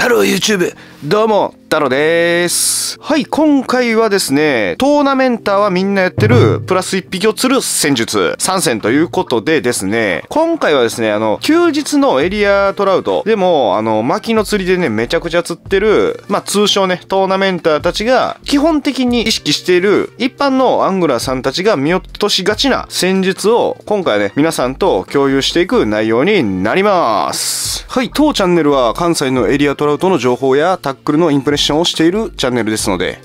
ハロー YouTube! どうも、太郎です。はい、今回はですね、トーナメンターはみんなやってる、プラス1匹を釣る戦術、参戦ということでですね、今回はですね、あの、休日のエリアトラウトでも、あの、薪の釣りでね、めちゃくちゃ釣ってる、まあ、通称ね、トーナメンターたちが、基本的に意識している、一般のアングラーさんたちが見落としがちな戦術を、今回はね、皆さんと共有していく内容になります。はい当チャンネルは関西のエリアトラウトの情報やタックルのインプレッションをしているチャンネルですので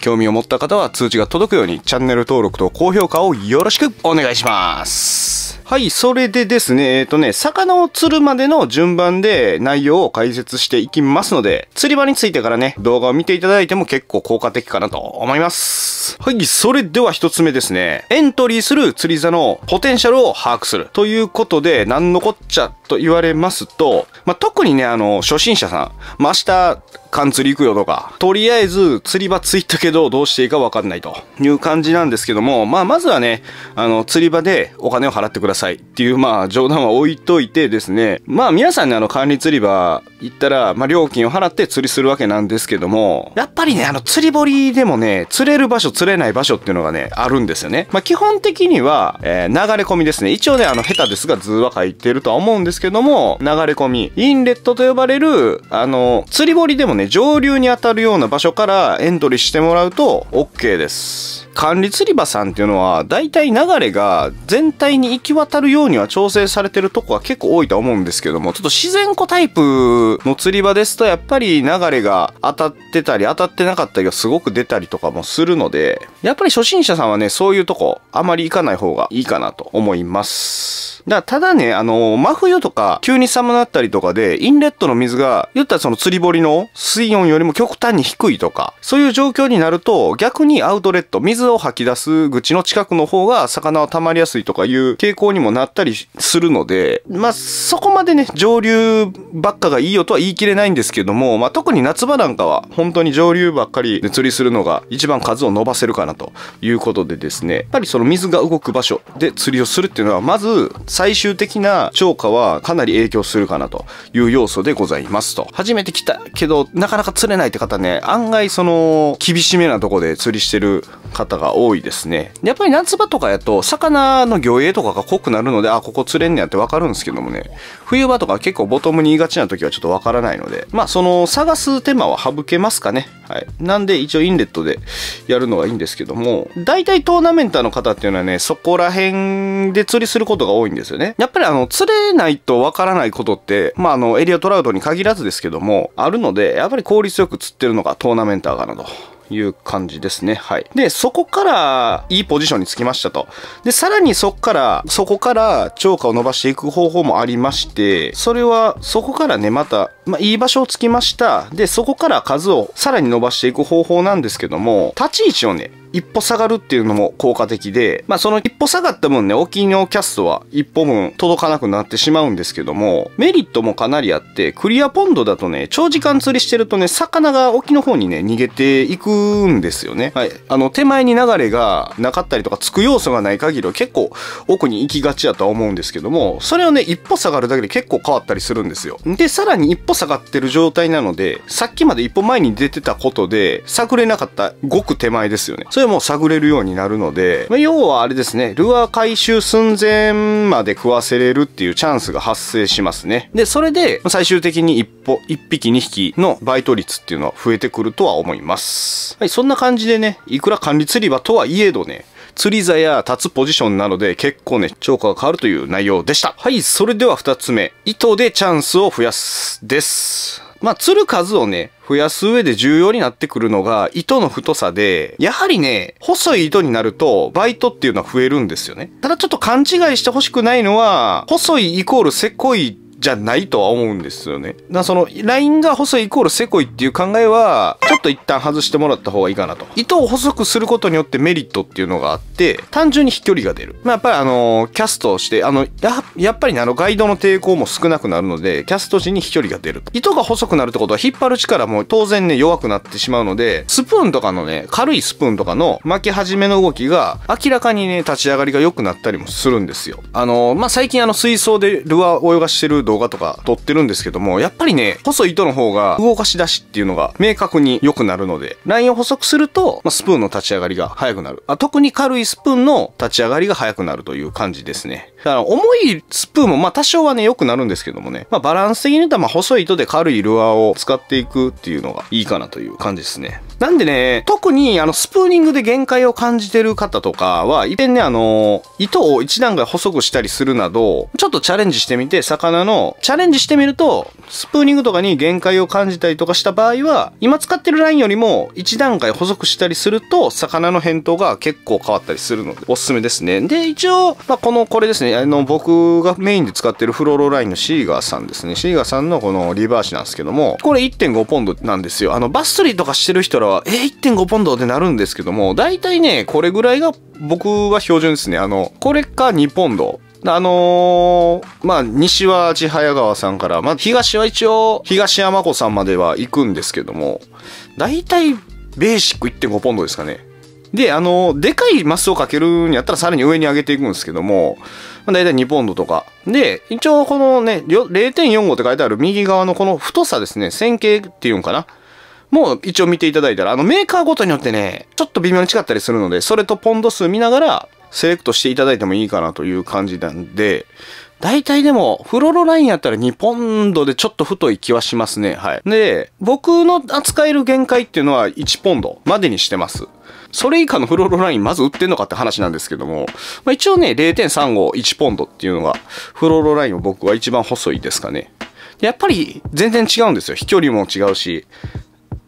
興味を持った方は通知が届くようにチャンネル登録と高評価をよろしくお願いしますはいそれでですねえっ、ー、とね魚を釣るまでの順番で内容を解説していきますので釣り場についてからね動画を見ていただいても結構効果的かなと思いますはいそれでは1つ目ですねエントリーする釣り座のポテンシャルを把握するということで何のこっちゃと言われますと、まあ、特にね、あの、初心者さん、まあ、明日、缶釣り行くよとか、とりあえず釣り場着いたけど、どうしていいかわかんないという感じなんですけども、まあ、まずはね、あの、釣り場でお金を払ってくださいっていう、まあ、冗談は置いといてですね、まあ、皆さんね、あの、管理釣り場行ったら、まあ、料金を払って釣りするわけなんですけども、やっぱりね、あの、釣り堀でもね、釣れる場所、釣れない場所っていうのがね、あるんですよね。まあ、基本的には、えー、流れ込みですね。一応ね、あの、下手ですが図は書いてるとは思うんですですけども、流れ込み、インレットと呼ばれる、あの、釣り堀でもね、上流に当たるような場所からエントリーしてもらうと OK です。管理釣り場さんっていうのは、大体流れが全体に行き渡るようには調整されてるとこは結構多いとは思うんですけども、ちょっと自然湖タイプの釣り場ですと、やっぱり流れが当たってたり、当たってなかったりがすごく出たりとかもするので、やっぱり初心者さんはね、そういうとこ、あまり行かない方がいいかなと思います。だただね、あの、真冬とか、急に寒なったりとかで、インレットの水が、言ったらその釣り堀の水温よりも極端に低いとか、そういう状況になると、逆にアウトレット、水を吐き出す口の近くの方が、魚は溜まりやすいとかいう傾向にもなったりするので、まあ、そこまでね、上流ばっかがいいよとは言い切れないんですけども、まあ、特に夏場なんかは、本当に上流ばっかりで釣りするのが、一番数を伸ばせるかなということでですね、やっぱりその水が動く場所で釣りをするっていうのは、まず、最終的な釣果は、かなり影響するかなという要素でございますと。初めて来たけど、なかなか釣れないって方ね、案外その、厳しめなとこで釣りしてる方が多いですね。やっぱり夏場とかやと、魚の魚影とかが濃くなるので、あ、ここ釣れんねやってわかるんですけどもね、冬場とか結構ボトムに言いがちな時はちょっとわからないので、まあ、その、探す手間は省けますかね。はい。なんで、一応インレットでやるのがいいんですけども、大体トーナメンターの方っていうのはね、そこら辺で釣りすることが多いんですよね。やっぱりあの、釣れないとわからないことって、まあ、あの、エリアトラウトに限らずですけども、あるので、やっぱり効率よく釣ってるのがトーナメンターかなと。いう感じですね。はい。で、そこから、いいポジションにつきましたと。で、さらにそこから、そこから、超過を伸ばしていく方法もありまして、それは、そこからね、また、まあ、いい場所をつきました。で、そこから数をさらに伸ばしていく方法なんですけども、立ち位置をね、一歩下がるっていうのも効果的で、まあその一歩下がった分ね、沖のキャストは一歩分届かなくなってしまうんですけども、メリットもかなりあって、クリアポンドだとね、長時間釣りしてるとね、魚が沖の方にね、逃げていくんですよね。はい。あの、手前に流れがなかったりとか、つく要素がない限りは結構奥に行きがちやとは思うんですけども、それをね、一歩下がるだけで結構変わったりするんですよ。で、さらに一歩下がってる状態なので、さっきまで一歩前に出てたことで、探れなかったごく手前ですよね。それでも探れるようになるので、まあ、要はあれですね、ルアー回収寸前まで食わせれるっていうチャンスが発生しますね。で、それで最終的に一歩、一匹二匹のバイト率っていうのは増えてくるとは思います。はい、そんな感じでね、いくら管理釣り場とはいえどね、釣り座や立つポジションなので結構ね、超過が変わるという内容でした。はい、それでは2つ目。糸でチャンスを増やす。です。まあ、釣る数をね、増やす上で重要になってくるのが糸の太さで、やはりね、細い糸になるとバイトっていうのは増えるんですよね。ただちょっと勘違いしてほしくないのは、細いイコールせこいじゃないとは思うんですよね。だその、ラインが細いイコールセコイっていう考えは、ちょっと一旦外してもらった方がいいかなと。糸を細くすることによってメリットっていうのがあって、単純に飛距離が出る。まあ、やっぱりあのー、キャストして、あの、や、やっぱりね、あの、ガイドの抵抗も少なくなるので、キャスト時に飛距離が出ると。糸が細くなるってことは、引っ張る力も当然ね、弱くなってしまうので、スプーンとかのね、軽いスプーンとかの巻き始めの動きが、明らかにね、立ち上がりが良くなったりもするんですよ。あのー、まあ、最近あの、水槽でルアー泳がしてる動動画とか撮ってるんですけども、やっぱりね、細い糸の方が動かし出しっていうのが明確に良くなるので、ラインを細くすると、まあ、スプーンの立ち上がりが速くなる。あ特に軽いスプーンの立ち上がりが速くなるという感じですね。だから重いスプーンもまあ多少はね良くなるんですけどもね、まあ、バランス的に言うとまあ細い糸で軽いルアーを使っていくっていうのがいいかなという感じですね。なんでね、特にあのスプーニングで限界を感じてる方とかは、一遍ね、あの、糸を一段階細くしたりするなど、ちょっとチャレンジしてみて、魚の、チャレンジしてみると、スプーニングとかに限界を感じたりとかした場合は、今使ってるラインよりも一段階細くしたりすると、魚の返答が結構変わったりするので、おすすめですね。で、一応、まあ、この、これですね、あの僕がメインで使ってるフローロラインのシーガーさんですねシーガーさんのこのリバーシなんですけどもこれ1.5ポンドなんですよあのバス釣りとかしてる人らはえ1.5ポンドってなるんですけども大体ねこれぐらいが僕は標準ですねあのこれか2ポンドあのー、まあ、西は千早川さんから、まあ、東は一応、東山子さんまでは行くんですけども、だいたいベーシック1.5ポンドですかね。で、あの、でかいマスをかけるんやったらさらに上に上げていくんですけども、まあ、だいたい2ポンドとか。で、一応このね、0.45って書いてある右側のこの太さですね、線形っていうんかな。もう一応見ていただいたら、あのメーカーごとによってね、ちょっと微妙に違ったりするので、それとポンド数見ながらセレクトしていただいてもいいかなという感じなんで、大体でも、フロロラインやったら2ポンドでちょっと太い気はしますね。はい。で、僕の扱える限界っていうのは1ポンドまでにしてます。それ以下のフローロラインまず売ってんのかって話なんですけども、まあ、一応ね、0.351ポンドっていうのが、フローロラインを僕は一番細いですかね。やっぱり全然違うんですよ。飛距離も違うし、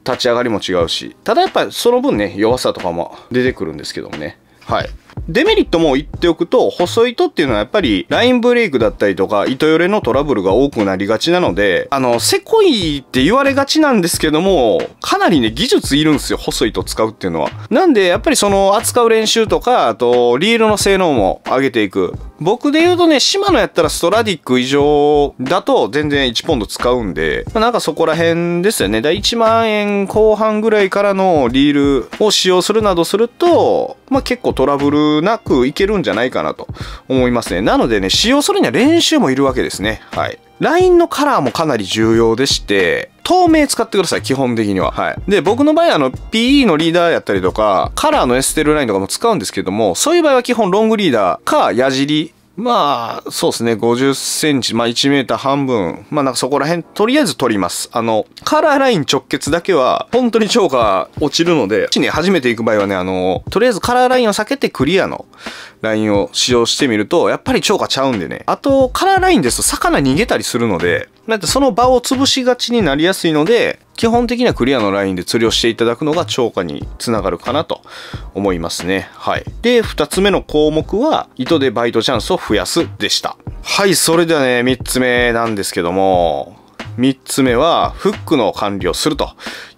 立ち上がりも違うし。ただやっぱその分ね、弱さとかも出てくるんですけどもね。はい。デメリットも言っておくと、細糸っていうのはやっぱりラインブレイクだったりとか、糸よれのトラブルが多くなりがちなので、あの、せこいって言われがちなんですけども、かなりね、技術いるんですよ、細糸使うっていうのは。なんで、やっぱりその扱う練習とか、あと、リールの性能も上げていく。僕で言うとね、シマノやったらストラディック以上だと全然1ポンド使うんで、まあ、なんかそこら辺ですよね。だ1万円後半ぐらいからのリールを使用するなどすると、まあ結構トラブルなくいけるんじゃないかなと思いますね。なのでね、使用するには練習もいるわけですね。はい。ラインのカラーもかなり重要でして、透明使ってください、基本的には。はい。で、僕の場合、あの、PE のリーダーやったりとか、カラーのエステルラインとかも使うんですけども、そういう場合は基本ロングリーダーか矢尻まあ、そうですね、50センチ、まあ1メーター半分、まあなんかそこら辺、とりあえず取ります。あの、カラーライン直結だけは、本当に超過落ちるので、ね、初めて行く場合はね、あの、とりあえずカラーラインを避けてクリアのラインを使用してみると、やっぱり超過ちゃうんでね。あと、カラーラインですと魚逃げたりするので、なんでその場を潰しがちになりやすいので、基本的なクリアのラインで釣りをしていただくのが超過につながるかなと思いますね。はい。で、二つ目の項目は、糸でバイトチャンスを増やすでした。はい、それではね、三つ目なんですけども、三つ目は、フックの管理をすると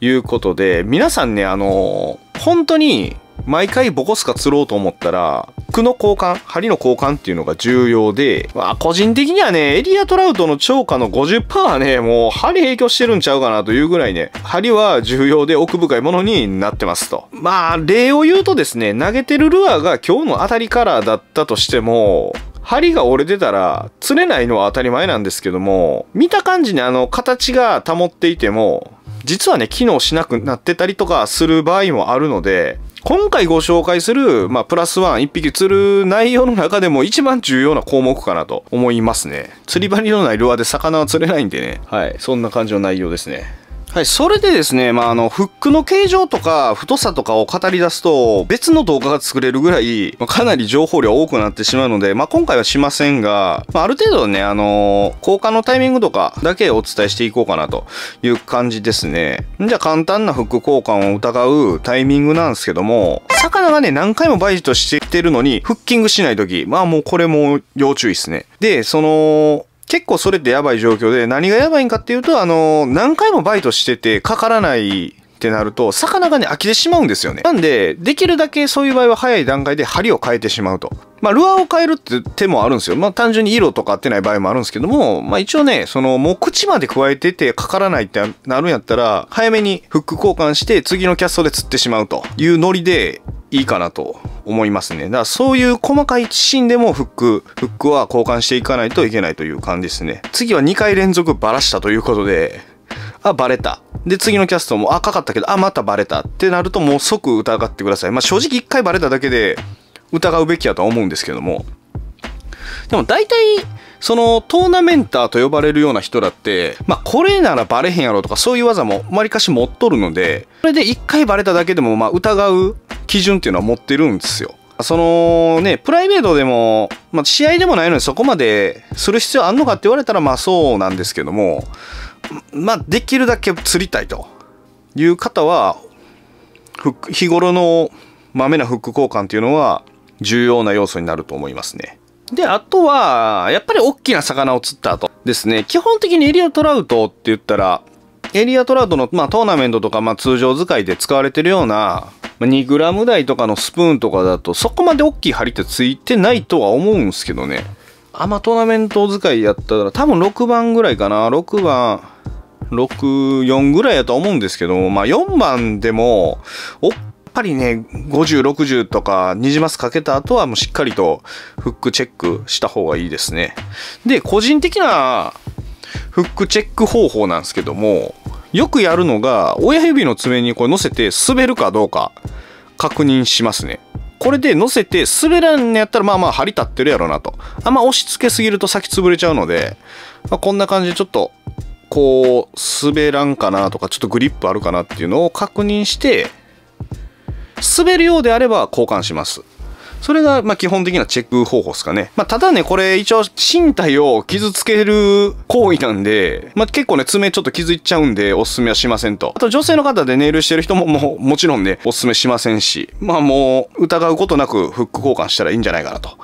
いうことで、皆さんね、あの本当に毎回ボコスカ釣ろうと思ったら、区の交換、針の交換っていうのが重要で、まあ、個人的にはね、エリアトラウトの超過の50%はね、もう針影響してるんちゃうかなというぐらいね、針は重要で奥深いものになってますと。まあ、例を言うとですね、投げてるルアーが今日の当たりカラーだったとしても、針が折れてたら釣れないのは当たり前なんですけども、見た感じにあの形が保っていても、実はね、機能しなくなってたりとかする場合もあるので、今回ご紹介する、まあ、プラスワン1匹釣る内容の中でも一番重要な項目かなと思いますね。釣り針のないルアーで魚は釣れないんでね。はい。そんな感じの内容ですね。はい、それでですね、まあ、あの、フックの形状とか太さとかを語り出すと、別の動画が作れるぐらい、まあ、かなり情報量多くなってしまうので、まあ、今回はしませんが、まあ、ある程度ね、あのー、交換のタイミングとかだけお伝えしていこうかなという感じですね。じゃあ、簡単なフック交換を疑うタイミングなんですけども、魚がね、何回もバイトしてきてるのに、フッキングしないとき、まあもうこれも要注意ですね。で、その、結構それってやばい状況で、何がやばいんかっていうと、あの、何回もバイトしてて、かからないってなると魚がね飽きてしまうんですよねなんでできるだけそういう場合は早い段階で針を変えてしまうとまあルアーを変えるって手もあるんですよまあ単純に色とか合ってない場合もあるんですけどもまあ一応ねそのもう口まで加えててかからないってなるんやったら早めにフック交換して次のキャストで釣ってしまうというノリでいいかなと思いますね。だからそういう細かいシーンでもフック、フックは交換していかないといけないという感じですね。次は2回連続バラしたということで、あ、バレた。で、次のキャストも、あ、かかったけど、あ、またバレたってなると、もう即疑ってください。まあ、正直一回バレただけで疑うべきやとは思うんですけども。でも大体、そのトーナメンターと呼ばれるような人だって、まあこれならバレへんやろとかそういう技もわりかし持っとるので、それで一回バレただけでもまあ疑う基準っていうのは持ってるんですよ。そのね、プライベートでも、まあ試合でもないのにそこまでする必要あんのかって言われたらまあそうなんですけども、まあ、できるだけ釣りたいという方は、日頃のまめなフック交換というのは重要な要素になると思いますね。で、あとは、やっぱり大きな魚を釣った後ですね。基本的にエリアトラウトって言ったら、エリアトラウトの、まあ、トーナメントとか、まあ、通常使いで使われてるような、まグ 2g 台とかのスプーンとかだと、そこまで大きい針ってついてないとは思うんですけどね。あんまトーナメント使いやったら、多分6番ぐらいかな。6番、6、4ぐらいやと思うんですけど、まあ4番でも、おっぱりね、50、60とか、ニジマスかけた後はもうしっかりとフックチェックした方がいいですね。で、個人的なフックチェック方法なんですけども、よくやるのが、親指の爪にこれ乗せて滑るかどうか確認しますね。これで乗せて滑らんのやったらまあまあ張り立ってるやろなと。あんま押し付けすぎると先潰れちゃうので、まあ、こんな感じでちょっとこう滑らんかなとかちょっとグリップあるかなっていうのを確認して滑るようであれば交換しますそれがまあ基本的なチェック方法ですかね。まあ、ただね、これ一応身体を傷つける行為なんで、まあ、結構ね、爪ちょっと傷いっちゃうんでおすすめはしませんと。あと女性の方でネイルしてる人ももうもちろんね、おすすめしませんし、まあもう疑うことなくフック交換したらいいんじゃないかなと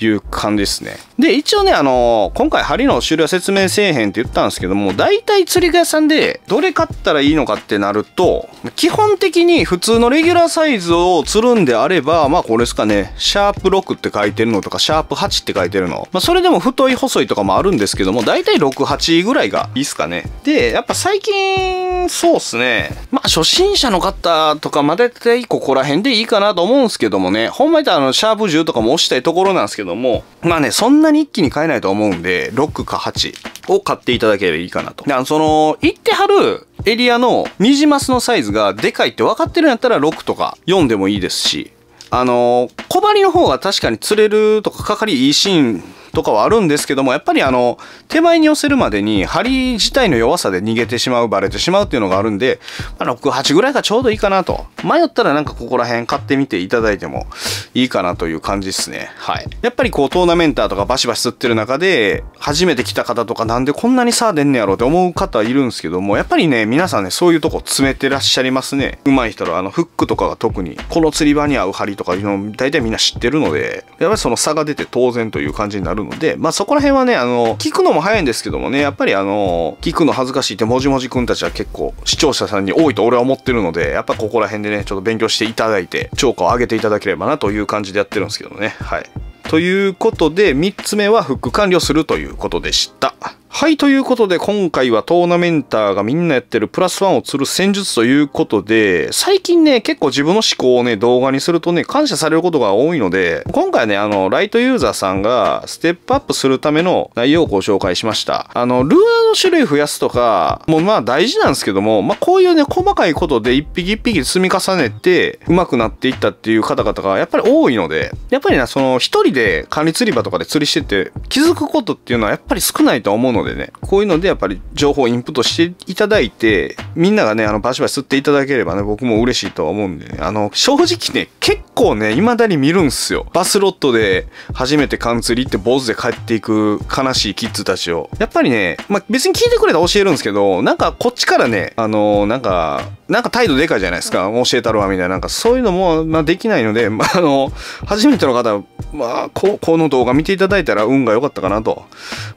いう感じですね。で、一応ね、あのー、今回針の種類は説明せえへんって言ったんですけども、大体釣り具屋さんでどれ買ったらいいのかってなると、基本的に普通のレギュラーサイズを釣るんであれば、まあこれですかね。シャープ6って書いてるのとか、シャープ8って書いてるの。まあ、それでも太い細いとかもあるんですけども、だいたい6、8ぐらいがいいっすかね。で、やっぱ最近、そうっすね。まあ、初心者の方とかまでだいここら辺でいいかなと思うんすけどもね、ほんまらあの、シャープ10とかも押したいところなんですけども、まあね、そんなに一気に買えないと思うんで、6か8を買っていただければいいかなと。その、行ってはるエリアのニジマスのサイズがでかいって分かってるんやったら6とか4でもいいですし、あの小針の方が確かに釣れるとかかかりいいシーンとかはあるんですけどもやっぱりあの手前に寄せるまでに針自体の弱さで逃げてしまうバレてしまうっていうのがあるんで、まあ、68ぐらいがちょうどいいかなと迷ったらなんかここら辺買ってみていただいてもいいかなという感じですねはいやっぱりこうトーナメンターとかバシバシ吸ってる中で初めて来た方とかなんでこんなに差出んねやろうって思う方いるんですけどもやっぱりね皆さんねそういうとこ詰めてらっしゃいますね上手い人のあのフックとかが特にこの釣り場に合う針とかいうの大体みんな知ってるのでやっぱりその差が出て当然という感じになるるので、まあ、そこら辺はねあの聞くのも早いんですけどもねやっぱりあの聞くの恥ずかしいってもじもじくんたちは結構視聴者さんに多いと俺は思ってるのでやっぱここら辺でねちょっと勉強していただいて超過を上げていただければなという感じでやってるんですけどねはいということで3つ目はフック完了するということでしたはい、ということで今回はトーナメンターがみんなやってるプラスワンを釣る戦術ということで、最近ね、結構自分の思考をね、動画にするとね、感謝されることが多いので、今回はね、あの、ライトユーザーさんがステップアップするための内容をご紹介しました。あの、ルアーの種類増やすとか、もうまあ大事なんですけども、まあこういうね、細かいことで一匹一匹積み重ねて、上手くなっていったっていう方々がやっぱり多いので、やっぱりな、その一人で管理釣り場とかで釣りしてて、気づくことっていうのはやっぱり少ないと思うので、でね、こういうのでやっぱり情報をインプットしていただいて、みんながね、あの、バシバシ吸っていただければね、僕も嬉しいとは思うんでね、あの、正直ね、結構ね、未だに見るんすよ。バスロットで初めて缶釣りって坊主で帰っていく悲しいキッズたちを。やっぱりね、まあ、別に聞いてくれたら教えるんですけど、なんかこっちからね、あの、なんか、なんか態度でかいじゃないですか。教えたるわ、みたいな。なんかそういうのも、まあ、できないので、まあ、あの、初めての方、まあ、ここの動画見ていただいたら運が良かったかなと。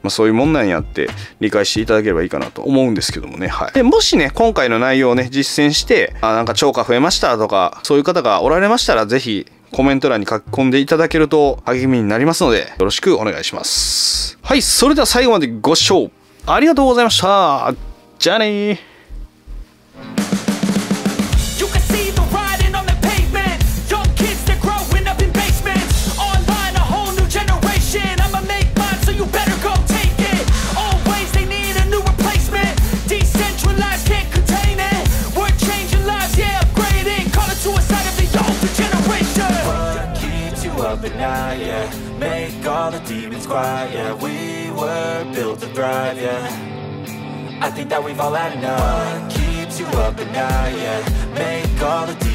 まあ、そういうもんなんやってって理解していただければいいかなと思うんですけどもね、はい、でもしね今回の内容をね実践してあなんか超過増えましたとかそういう方がおられましたら是非コメント欄に書き込んでいただけると励みになりますのでよろしくお願いしますはいそれでは最後までご視聴ありがとうございましたじゃあねー think that we've all had enough What keeps you up at night, yeah Make all the